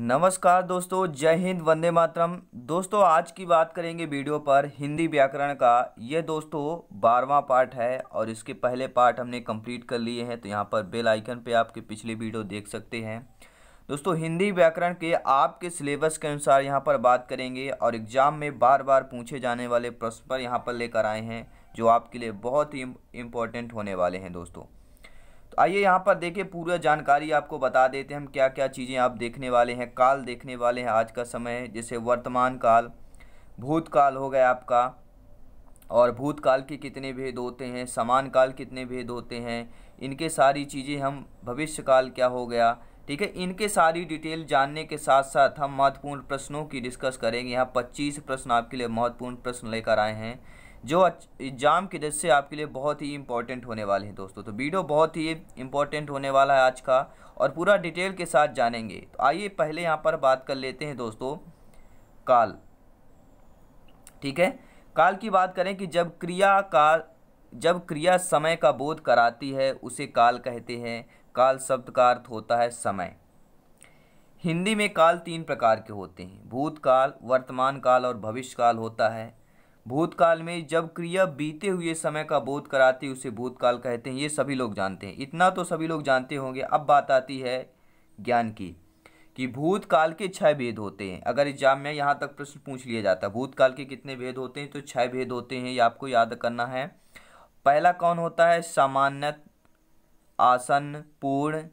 नमस्कार दोस्तों जय हिंद वंदे मातरम दोस्तों आज की बात करेंगे वीडियो पर हिंदी व्याकरण का ये दोस्तों बारवा पार्ट है और इसके पहले पार्ट हमने कंप्लीट कर लिए हैं तो यहाँ पर बेल आइकन पे आपके पिछले वीडियो देख सकते हैं दोस्तों हिंदी व्याकरण के आपके सिलेबस के अनुसार यहाँ पर बात करेंगे और एग्ज़ाम में बार बार पूछे जाने वाले प्रश्न पर यहाँ पर लेकर आए हैं जो आपके लिए बहुत ही इम्पोर्टेंट होने वाले हैं दोस्तों आइए यहाँ पर देखिए पूरा जानकारी आपको बता देते हैं हम क्या क्या चीज़ें आप देखने वाले हैं काल देखने वाले हैं आज का समय जैसे वर्तमान काल भूतकाल हो गया आपका और भूतकाल के कितने भेद होते हैं समान काल कितने भेद होते हैं इनके सारी चीज़ें हम भविष्य काल क्या हो गया ठीक है इनके सारी डिटेल जानने के साथ साथ हम महत्वपूर्ण प्रश्नों की डिस्कस करेंगे यहाँ 25 प्रश्न आपके लिए महत्वपूर्ण प्रश्न लेकर आए हैं जो एग्ज़ाम की दृष्टि से आपके लिए बहुत ही इंपॉर्टेंट होने वाले हैं दोस्तों तो वीडियो बहुत ही इंपॉर्टेंट होने वाला है आज का और पूरा डिटेल के साथ जानेंगे तो आइए पहले यहाँ पर बात कर लेते हैं दोस्तों काल ठीक है काल की बात करें कि जब क्रिया का जब क्रिया समय का बोध कराती है उसे काल कहते हैं काल शब्द का अर्थ होता है समय हिंदी में काल तीन प्रकार के होते हैं भूतकाल वर्तमान काल और भविष्य काल होता है भूतकाल में जब क्रिया बीते हुए समय का बोध कराती उसे भूतकाल कहते हैं ये सभी लोग जानते हैं इतना तो सभी लोग जानते होंगे अब बात आती है ज्ञान की कि भूतकाल के छह भेद होते हैं अगर एग्जाम में यहाँ तक प्रश्न पूछ लिया जाता है भूतकाल के कितने भेद होते हैं तो छह भेद होते हैं ये आपको याद करना है पहला कौन होता है सामान्य आसन पूर्ण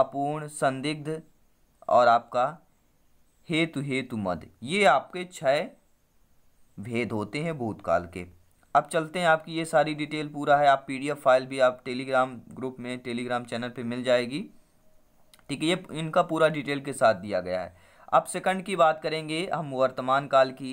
अपूर्ण संदिग्ध और आपका हेतु हेतु मध ये आपके छह भेद होते हैं भूतकाल के अब चलते हैं आपकी ये सारी डिटेल पूरा है आप पीडीएफ फाइल भी आप टेलीग्राम ग्रुप में टेलीग्राम चैनल पे मिल जाएगी ठीक है ये इनका पूरा डिटेल के साथ दिया गया है अब सेकंड की बात करेंगे हम वर्तमान काल की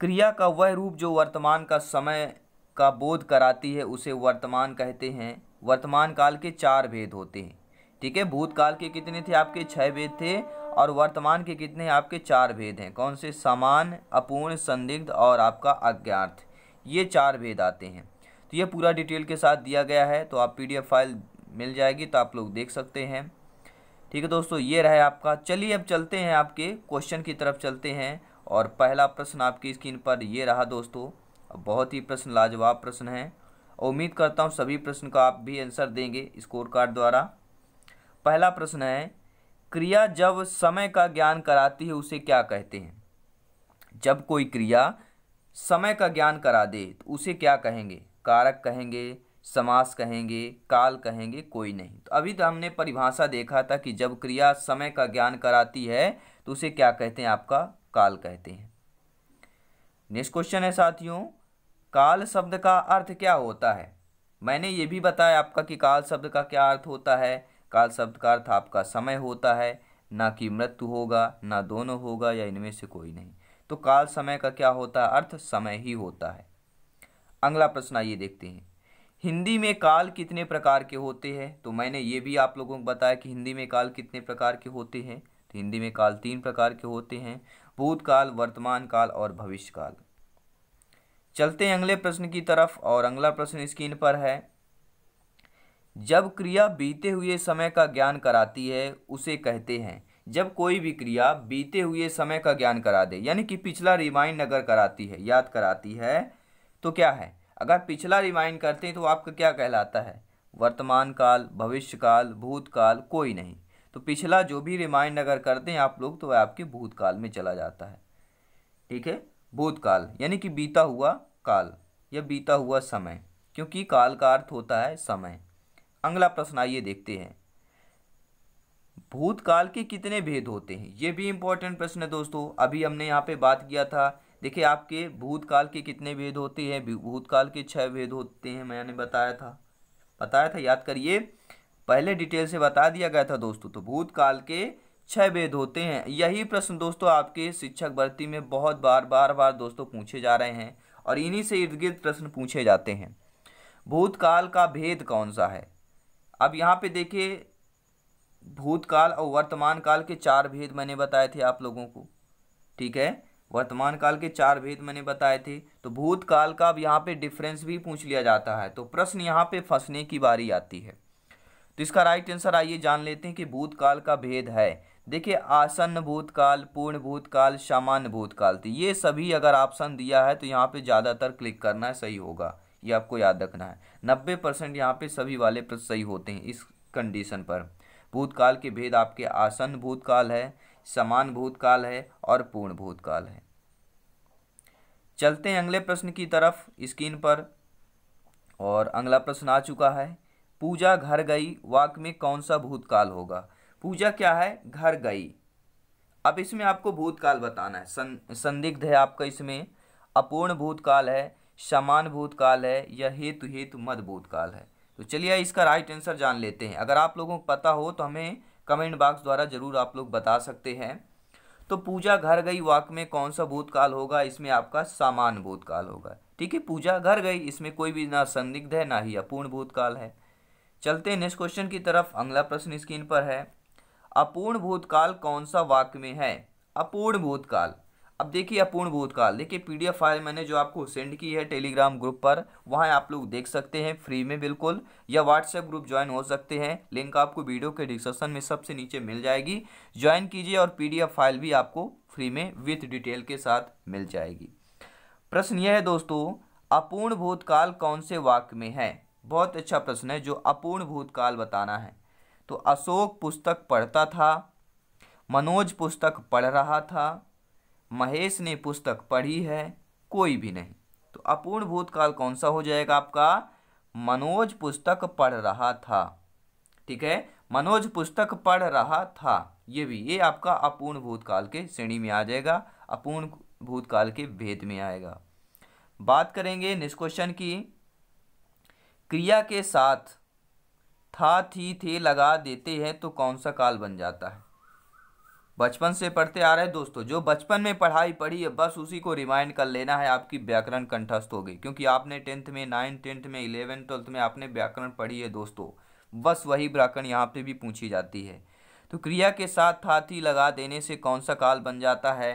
क्रिया का वह रूप जो वर्तमान का समय का बोध कराती है उसे वर्तमान कहते हैं वर्तमान काल के चार भेद होते हैं ठीक है भूतकाल के कितने थे आपके छः भेद थे और वर्तमान के कितने आपके चार भेद हैं कौन से समान अपूर्ण संदिग्ध और आपका अज्ञार्थ ये चार भेद आते हैं तो ये पूरा डिटेल के साथ दिया गया है तो आप पीडीएफ फाइल मिल जाएगी तो आप लोग देख सकते हैं ठीक है दोस्तों ये रहा आपका चलिए अब चलते हैं आपके क्वेश्चन की तरफ चलते हैं और पहला प्रश्न आपकी स्क्रीन पर ये रहा दोस्तों बहुत ही प्रश्न लाजवाब प्रश्न है उम्मीद करता हूँ सभी प्रश्न का आप भी आंसर देंगे स्कोर कार्ड द्वारा पहला प्रश्न है क्रिया जब समय का ज्ञान कराती है उसे क्या कहते हैं जब कोई क्रिया समय का ज्ञान करा दे तो उसे क्या कहेंगे कारक कहेंगे समास कहेंगे काल कहेंगे कोई नहीं तो अभी तो हमने परिभाषा देखा था कि जब क्रिया समय का ज्ञान कराती है तो उसे क्या कहते हैं आपका काल कहते हैं नेक्स्ट क्वेश्चन है साथियों काल शब्द का अर्थ क्या होता है मैंने ये भी बताया आपका कि काल शब्द का क्या अर्थ होता है काल शब्द का अर्थ आपका समय होता है ना कि मृत्यु होगा ना दोनों होगा या इनमें से कोई नहीं तो काल समय का क्या होता है अर्थ समय ही होता है अगला प्रश्न आइए देखते हैं हिंदी में काल कितने प्रकार के होते हैं तो मैंने ये भी आप लोगों को बताया कि हिंदी में काल कितने प्रकार के होते हैं तो हिंदी में काल तीन प्रकार के होते हैं भूतकाल वर्तमान काल और भविष्य काल चलते हैं अगले प्रश्न की तरफ और अगला प्रश्न स्क्रीन पर है जब क्रिया बीते हुए समय का ज्ञान कराती है उसे कहते हैं जब कोई भी क्रिया बीते हुए समय का ज्ञान करा दे यानी कि पिछला रिमाइंड अगर कराती है याद कराती है तो क्या है अगर पिछला रिमाइंड करते हैं तो आपका क्या कहलाता है वर्तमान काल भविष्यकाल भूतकाल कोई नहीं तो पिछला जो भी रिमाइंड अगर करते हैं आप लोग तो वह आपके भूतकाल में चला जाता है ठीक है भूतकाल यानी कि बीता हुआ काल या बीता हुआ समय क्योंकि काल का अर्थ होता है समय अगला प्रश्न आइए देखते हैं भूतकाल के कितने भेद होते हैं ये भी इंपॉर्टेंट प्रश्न है दोस्तों अभी हमने यहाँ पे बात किया था देखिए आपके भूतकाल के कितने भेद होते हैं भूतकाल के छह भेद होते हैं मैंने बताया था बताया था याद करिए पहले डिटेल से बता दिया गया था दोस्तों तो भूतकाल के छह भेद होते हैं यही प्रश्न दोस्तों आपके शिक्षक भर्ती में बहुत बार बार बार दोस्तों पूछे जा रहे हैं और इन्हीं से इर्द गिर्द प्रश्न पूछे जाते हैं भूतकाल का भेद कौन सा है अब यहाँ पे देखिए भूतकाल और वर्तमान काल के चार भेद मैंने बताए थे आप लोगों को ठीक है वर्तमान काल के चार भेद मैंने बताए थे तो भूतकाल का अब यहाँ पे डिफरेंस भी पूछ लिया जाता है तो प्रश्न यहाँ पे फंसने की बारी आती है तो इसका राइट आंसर आइए जान लेते हैं कि भूतकाल का भेद है देखिए आसन्न भूतकाल पूर्ण भूतकाल सामान्य भूतकाल तो ये सभी अगर ऑप्शन दिया है तो यहाँ पे ज़्यादातर क्लिक करना सही होगा ये आपको याद रखना है नब्बे परसेंट यहाँ पे सभी वाले प्रश्न सही होते हैं इस कंडीशन पर भूतकाल के भेद आपके आसन भूतकाल है समान भूतकाल है और पूर्ण भूतकाल है चलते हैं अगले प्रश्न की तरफ स्क्रीन पर और अगला प्रश्न आ चुका है पूजा घर गई वाक में कौन सा भूतकाल होगा पूजा क्या है घर गई अब इसमें आपको भूतकाल बताना है सं, संदिग्ध है आपका इसमें अपूर्ण भूतकाल है समान भूतकाल है या हेतु हेतु मध्य भूतकाल है तो चलिए इसका राइट आंसर जान लेते हैं अगर आप लोगों को पता हो तो हमें कमेंट बॉक्स द्वारा जरूर आप लोग बता सकते हैं तो पूजा घर गई वाक में कौन सा भूतकाल होगा इसमें आपका सामान भूतकाल होगा ठीक है पूजा घर गई इसमें कोई भी ना संदिग्ध है ना ही अपूर्ण भूतकाल है चलते हैं नेक्स्ट क्वेश्चन की तरफ अगला प्रश्न स्क्रीन पर है अपूर्ण भूतकाल कौन सा वाक्य में है अपूर्ण भूतकाल अब देखिए अपूर्ण भूतकाल देखिए पीडीएफ फाइल मैंने जो आपको सेंड की है टेलीग्राम ग्रुप पर वहाँ आप लोग देख सकते हैं फ्री में बिल्कुल या व्हाट्सएप ग्रुप ज्वाइन हो सकते हैं लिंक आपको वीडियो के डिस्क्रिप्शन में सबसे नीचे मिल जाएगी ज्वाइन कीजिए और पीडीएफ फाइल भी आपको फ्री में विथ डिटेल के साथ मिल जाएगी प्रश्न यह है दोस्तों अपूर्ण भूतकाल कौन से वाक्य में है बहुत अच्छा प्रश्न है जो अपूर्ण भूतकाल बताना है तो अशोक पुस्तक पढ़ता था मनोज पुस्तक पढ़ रहा था महेश ने पुस्तक पढ़ी है कोई भी नहीं तो अपूर्ण भूतकाल कौन सा हो जाएगा आपका मनोज पुस्तक पढ़ रहा था ठीक है मनोज पुस्तक पढ़ रहा था ये भी ये आपका अपूर्ण भूतकाल के श्रेणी में आ जाएगा अपूर्ण भूतकाल के भेद में आएगा बात करेंगे नेक्स्ट क्वेश्चन की क्रिया के साथ था थी थे लगा देते हैं तो कौन सा काल बन जाता है बचपन से पढ़ते आ रहे दोस्तों जो बचपन में पढ़ाई पढ़ी है बस उसी को रिमाइंड कर लेना है आपकी व्याकरण कंठस्थ हो गई क्योंकि आपने टेंथ में नाइन टेंथ में इलेवेंथ ट्वेल्थ में आपने व्याकरण पढ़ी है दोस्तों बस वही व्याकरण यहाँ पे भी पूछी जाती है तो क्रिया के साथ थाती लगा देने से कौन सा काल बन जाता है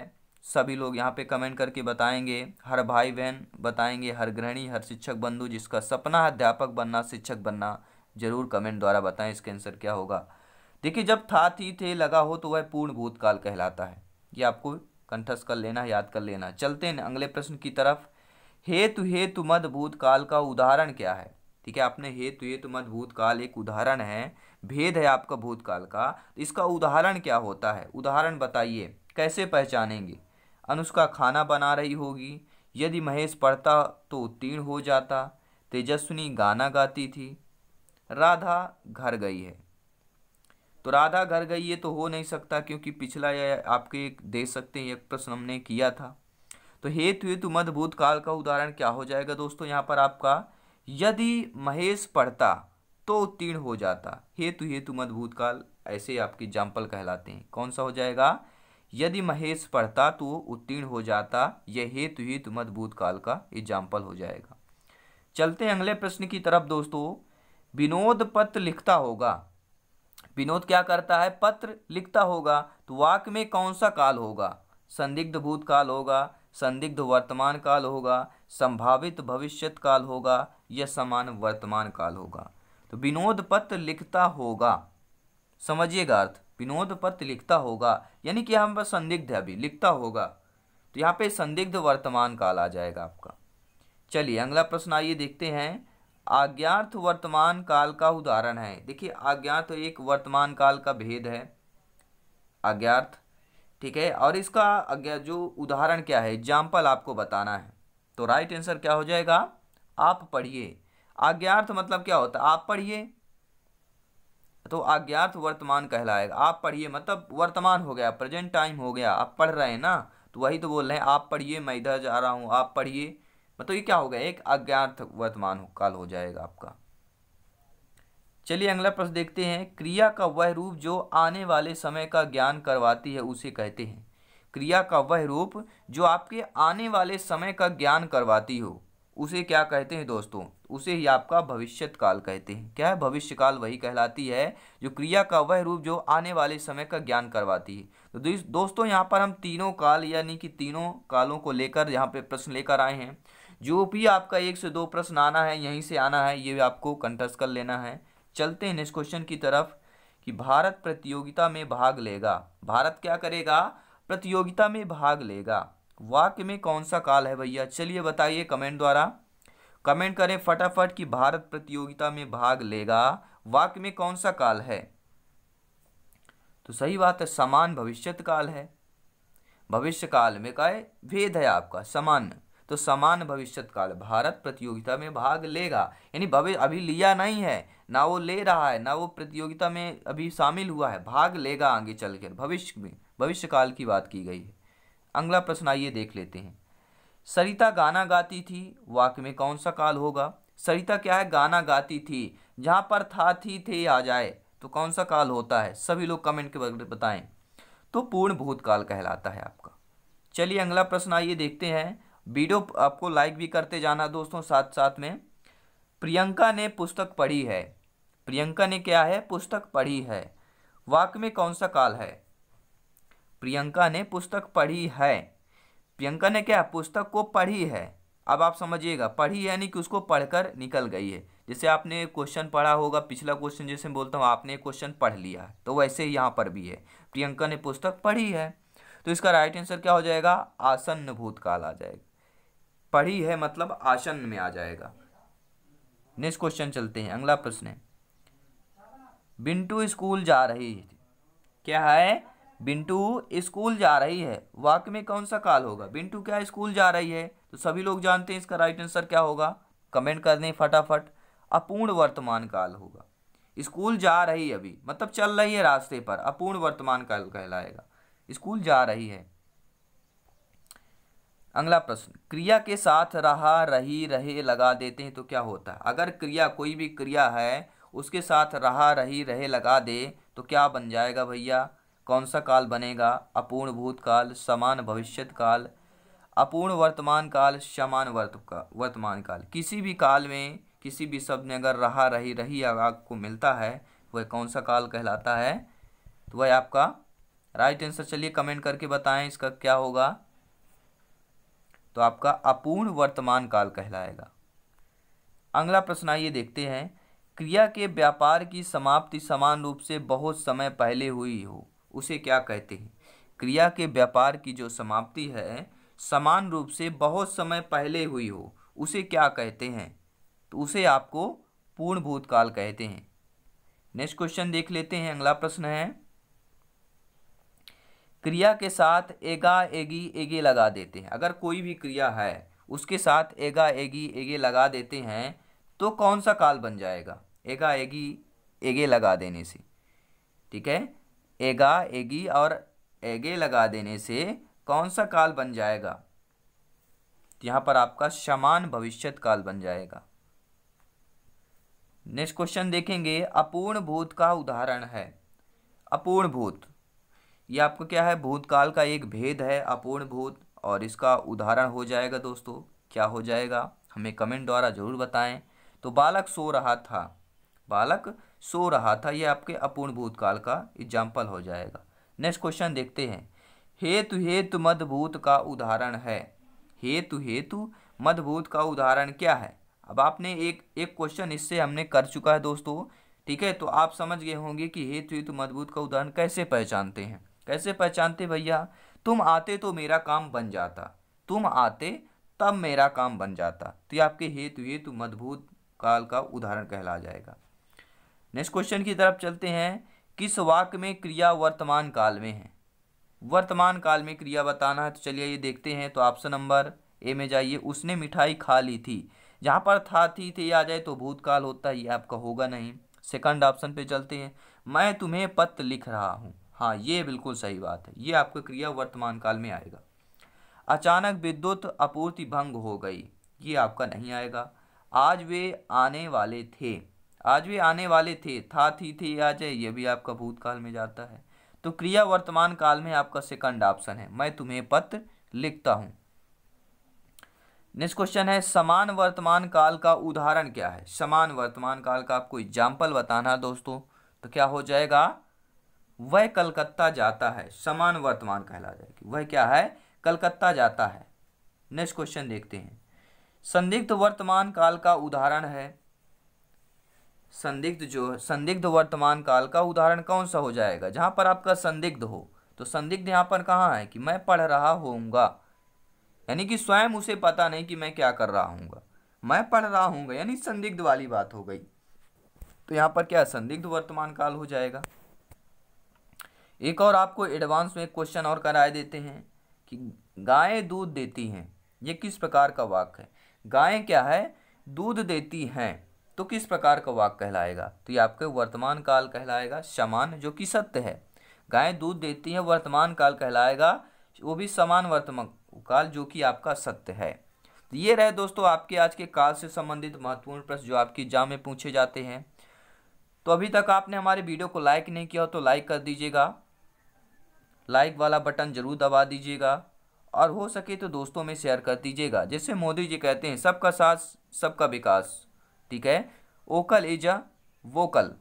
सभी लोग यहाँ पे कमेंट करके बताएंगे हर भाई बहन बताएंगे हर गृहणी हर शिक्षक बंधु जिसका सपना है अध्यापक बनना शिक्षक बनना ज़रूर कमेंट द्वारा बताएं इसका आंसर क्या होगा देखिए जब था थी थे लगा हो तो वह पूर्ण भूतकाल कहलाता है ये आपको कंठस्थ कर लेना याद कर लेना चलते हैं अगले प्रश्न की तरफ हेतु हेतु मद भूतकाल का उदाहरण क्या है ठीक है आपने हेतु हेतु मद भूतकाल एक उदाहरण है भेद है आपका भूतकाल का तो इसका उदाहरण क्या होता है उदाहरण बताइए कैसे पहचानेंगे अनुष्का खाना बना रही होगी यदि महेश पढ़ता तो उत्तीर्ण हो जाता तेजस्विनी गाना गाती थी राधा घर गई है तो राधा घर गई ये तो हो नहीं सकता क्योंकि पिछला यह आपके एक दे सकते हैं एक प्रश्न हमने किया था तो हेतु हेतु मध्य भूतकाल का उदाहरण क्या हो जाएगा दोस्तों यहाँ पर आपका यदि महेश पढ़ता तो उत्तीर्ण हो जाता हेतु हेतु मध्य भूतकाल ऐसे आपके एग्जाम्पल कहलाते हैं कौन सा हो जाएगा यदि महेश पढ़ता तो उत्तीर्ण हो जाता यह हेतु हेतु मध्य भूतकाल का एग्जाम्पल हो जाएगा चलते अगले प्रश्न की तरफ दोस्तों विनोद पत्र लिखता होगा विनोद क्या करता है पत्र लिखता होगा तो वाक में कौन सा काल होगा संदिग्ध भूतकाल होगा संदिग्ध वर्तमान काल होगा संभावित भविष्यत काल होगा या समान वर्तमान काल होगा तो विनोद पत्र लिखता होगा समझिएगा अर्थ विनोद पत्र लिखता होगा यानी कि हम पर संदिग्ध है अभी लिखता होगा तो यहाँ पे संदिग्ध वर्तमान काल आ जाएगा आपका चलिए अगला प्रश्न आइए देखते हैं आज्ञार्थ वर्तमान काल का उदाहरण है देखिए आज्ञात तो एक वर्तमान काल का भेद है आज्ञार्थ ठीक है और इसका अज्ञा जो उदाहरण क्या है एग्जाम्पल आपको बताना है तो राइट आंसर क्या हो जाएगा आप पढ़िए आज्ञार्थ मतलब क्या होता है आप पढ़िए तो आज्ञार्थ वर्तमान कहलाएगा आप पढ़िए मतलब वर्तमान हो गया प्रेजेंट टाइम हो गया आप पढ़ रहे हैं ना तो वही तो बोल रहे हैं आप पढ़िए मैं इधर जा रहा हूँ आप पढ़िए तो ये क्या होगा एक अज्ञात वर्तमान काल हो जाएगा आपका चलिए अगला प्रश्न देखते हैं क्रिया का वह रूप जो आने वाले समय का ज्ञान करवाती है उसे कहते हैं क्रिया का वह रूप जो आपके आने वाले समय का ज्ञान करवाती हो उसे क्या कहते हैं दोस्तों उसे ही आपका भविष्यत काल कहते हैं क्या है भविष्य काल वही कहलाती है जो क्रिया का वह रूप जो आने वाले समय का ज्ञान करवाती है तो दोस्तों यहाँ पर हम तीनों काल यानी कि तीनों कालों को लेकर यहाँ पे प्रश्न लेकर आए हैं जो भी आपका एक से दो प्रश्न आना है यहीं से आना है ये भी आपको कंठस्थ कर लेना है चलते हैं नेक्स्ट क्वेश्चन की तरफ कि भारत प्रतियोगिता में भाग लेगा भारत क्या करेगा प्रतियोगिता में भाग लेगा वाक्य में कौन सा काल है भैया चलिए बताइए कमेंट द्वारा कमेंट करें फटाफट कि भारत प्रतियोगिता में भाग लेगा वाक्य में कौन सा काल है तो सही बात है समान भविष्यत काल है भविष्य काल में का भेद है आपका सामान्य तो समान भविष्य काल भारत प्रतियोगिता में भाग लेगा यानी भविष्य अभी लिया नहीं है ना वो ले रहा है ना वो प्रतियोगिता में अभी शामिल हुआ है भाग लेगा आगे चलकर भविष्य में भविष्य काल की बात की गई है अगला प्रश्न आइए देख लेते हैं सरिता गाना गाती थी वाक्य में कौन सा काल होगा सरिता क्या है गाना गाती थी जहाँ पर था थी थे आ जाए तो कौन सा काल होता है सभी लोग कमेंट के बगैर बताएं तो पूर्ण भूतकाल कहलाता है आपका चलिए अगला प्रश्न आइए देखते हैं वीडियो आपको लाइक भी करते जाना दोस्तों साथ साथ में प्रियंका ने पुस्तक पढ़ी है प्रियंका ने क्या है पुस्तक पढ़ी है वाक में कौन सा काल है प्रियंका ने पुस्तक पढ़ी है प्रियंका ने क्या पुस्तक को पढ़ी है अब आप समझिएगा पढ़ी यानी कि उसको पढ़कर निकल गई है जैसे आपने क्वेश्चन पढ़ा होगा पिछला क्वेश्चन जैसे मैं बोलता हूँ आपने क्वेश्चन पढ़ लिया तो वैसे ही यहाँ पर भी है प्रियंका ने पुस्तक पढ़ी है तो इसका राइट आंसर क्या हो जाएगा आसन्न भूतकाल आ जाएगा पढ़ी है मतलब आसन में आ जाएगा नेक्स्ट क्वेश्चन चलते हैं अगला प्रश्न है बिंटू स्कूल जा रही है क्या है बिंटू स्कूल जा रही है वाक्य में कौन सा काल होगा बिंटू क्या स्कूल जा रही है तो सभी लोग जानते हैं इसका राइट आंसर क्या होगा कमेंट कर दें फटाफट अपूर्ण वर्तमान काल होगा स्कूल जा रही अभी मतलब चल रही है रास्ते पर अपूर्ण वर्तमान काल कहलाएगा स्कूल जा रही है अगला प्रश्न क्रिया के साथ रहा रही रहे लगा देते हैं तो क्या होता है अगर क्रिया कोई भी क्रिया है उसके साथ रहा रही रहे लगा दे तो क्या बन जाएगा भैया कौन सा काल बनेगा अपूर्ण भूतकाल समान भविष्यत काल अपूर्ण वर्तमान काल समान वर्त का, वर्तमान काल किसी भी काल में किसी भी शब्द में अगर रहा रही रही आपको मिलता है वह कौन सा काल कहलाता है तो वह आपका राइट आंसर चलिए कमेंट करके बताएं इसका क्या होगा तो आपका अपूर्ण वर्तमान काल कहलाएगा अगला प्रश्न आइए देखते हैं क्रिया के व्यापार की समाप्ति समान रूप से बहुत समय पहले हुई हो उसे क्या कहते हैं क्रिया के व्यापार की जो समाप्ति है समान रूप से बहुत समय पहले हुई हो उसे क्या कहते हैं तो उसे आपको पूर्ण भूतकाल कहते हैं नेक्स्ट क्वेश्चन देख लेते हैं अगला प्रश्न है क्रिया के साथ एगा एगी एगे लगा देते हैं अगर कोई भी क्रिया है उसके साथ एगा एगी एगे लगा देते हैं तो कौन सा काल बन जाएगा एगा एगी एगे लगा देने से ठीक है एगा एगी और एगे लगा देने से कौन सा काल बन जाएगा यहाँ पर आपका समान भविष्यत काल बन जाएगा नेक्स्ट क्वेश्चन देखेंगे अपूर्ण भूत का उदाहरण है अपूर्ण भूत ये आपका क्या है भूतकाल का एक भेद है अपूर्ण भूत और इसका उदाहरण हो जाएगा दोस्तों क्या हो जाएगा हमें कमेंट द्वारा ज़रूर बताएं तो बालक सो रहा था बालक सो रहा था यह आपके अपूर्ण भूतकाल का एग्जाम्पल हो जाएगा नेक्स्ट क्वेश्चन देखते हैं हेतु हेतु मधभूत का उदाहरण है हेतु हेतु मधभूत का उदाहरण क्या है अब आपने एक एक क्वेश्चन इससे हमने कर चुका है दोस्तों ठीक है तो आप समझ गए होंगे कि हेतु हेतु मधभूत का उदाहरण कैसे पहचानते हैं कैसे पहचानते भैया तुम आते तो मेरा काम बन जाता तुम आते तब मेरा काम बन जाता तो ये आपके हेतु हेतु मद्भूत काल का उदाहरण कहला जाएगा नेक्स्ट क्वेश्चन की तरफ चलते हैं किस वाक्य में क्रिया वर्तमान काल में है वर्तमान काल में क्रिया बताना है तो चलिए ये देखते हैं तो ऑप्शन नंबर ए में जाइए उसने मिठाई खा ली थी जहाँ पर था थी थे आ जाए तो भूतकाल होता है ये आपका होगा नहीं सेकंड ऑप्शन पे चलते हैं मैं तुम्हें पत्र लिख रहा हूँ हाँ ये बिल्कुल सही बात है ये आपका क्रिया वर्तमान काल में आएगा अचानक विद्युत आपूर्ति भंग हो गई ये आपका नहीं आएगा आज वे आने वाले थे आज वे आने वाले थे था थी थे आ जाए ये भी आपका भूतकाल में जाता है तो क्रिया वर्तमान काल में आपका सेकंड ऑप्शन है मैं तुम्हें पत्र लिखता हूँ नेक्स्ट क्वेश्चन है समान वर्तमान काल का उदाहरण क्या है समान वर्तमान काल का आपको एग्जाम्पल बताना दोस्तों तो क्या हो जाएगा वह कलकत्ता जाता है समान वर्तमान कहला जाएगी वह क्या है कलकत्ता जाता है नेक्स्ट क्वेश्चन देखते हैं संदिग्ध वर्तमान काल का उदाहरण है संदिग्ध जो संदिग्ध वर्तमान काल का उदाहरण कौन सा हो जाएगा जहां पर आपका संदिग्ध हो तो संदिग्ध यहां पर कहाँ है कि मैं पढ़ रहा होऊंगा यानी कि स्वयं उसे पता नहीं कि मैं क्या कर रहा हूँ मैं पढ़ रहा हूँ यानी संदिग्ध वाली बात हो गई तो यहाँ पर क्या संदिग्ध वर्तमान काल हो जाएगा एक और आपको एडवांस में क्वेश्चन और कराए देते हैं कि गायें दूध देती हैं ये किस प्रकार का वाक्य है गायें क्या है दूध देती हैं तो किस प्रकार का वाक कहलाएगा तो ये आपके वर्तमान काल कहलाएगा समान जो कि सत्य है गायें दूध देती हैं वर्तमान काल कहलाएगा वो भी समान वर्तमान काल जो कि आपका सत्य है तो ये रहे दोस्तों आपके आज के काल से संबंधित महत्वपूर्ण प्रश्न जो आपकी एग्जाम में पूछे जाते हैं तो अभी तक आपने हमारे वीडियो को लाइक नहीं किया हो तो लाइक कर दीजिएगा लाइक वाला बटन ज़रूर दबा दीजिएगा और हो सके तो दोस्तों में शेयर कर दीजिएगा जैसे मोदी जी कहते हैं सबका साथ सबका विकास ठीक है ओकल इज अ वोकल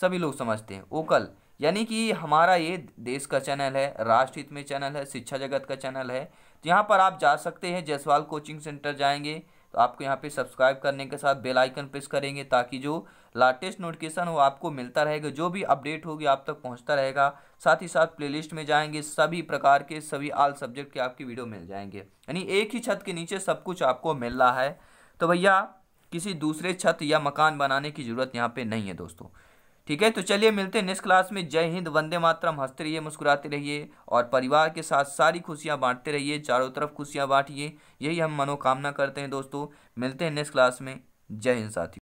सभी लोग समझते हैं ओकल यानी कि हमारा ये देश का चैनल है राष्ट्रहित में चैनल है शिक्षा जगत का चैनल है तो यहाँ पर आप जा सकते हैं जयसवाल कोचिंग सेंटर जाएंगे तो आपको यहाँ पे सब्सक्राइब करने के साथ बेल आइकन प्रेस करेंगे ताकि जो लाटेस्ट नोटिफिकेशन हो आपको मिलता रहेगा जो भी अपडेट होगी आप तक पहुँचता रहेगा साथ ही साथ प्लेलिस्ट में जाएंगे सभी प्रकार के सभी आल सब्जेक्ट के आपकी वीडियो मिल जाएंगे यानी एक ही छत के नीचे सब कुछ आपको मिल रहा है तो भैया किसी दूसरे छत या मकान बनाने की ज़रूरत यहाँ पर नहीं है दोस्तों ठीक है तो चलिए मिलते हैं नेक्स्ट क्लास में जय हिंद वंदे मातरम हंसते रहिए मुस्कुराते रहिए और परिवार के साथ सारी खुशियाँ बांटते रहिए चारों तरफ खुशियाँ बांटिए यही हम मनोकामना करते हैं दोस्तों मिलते हैं नेक्स्ट क्लास में जय हिंद साथियों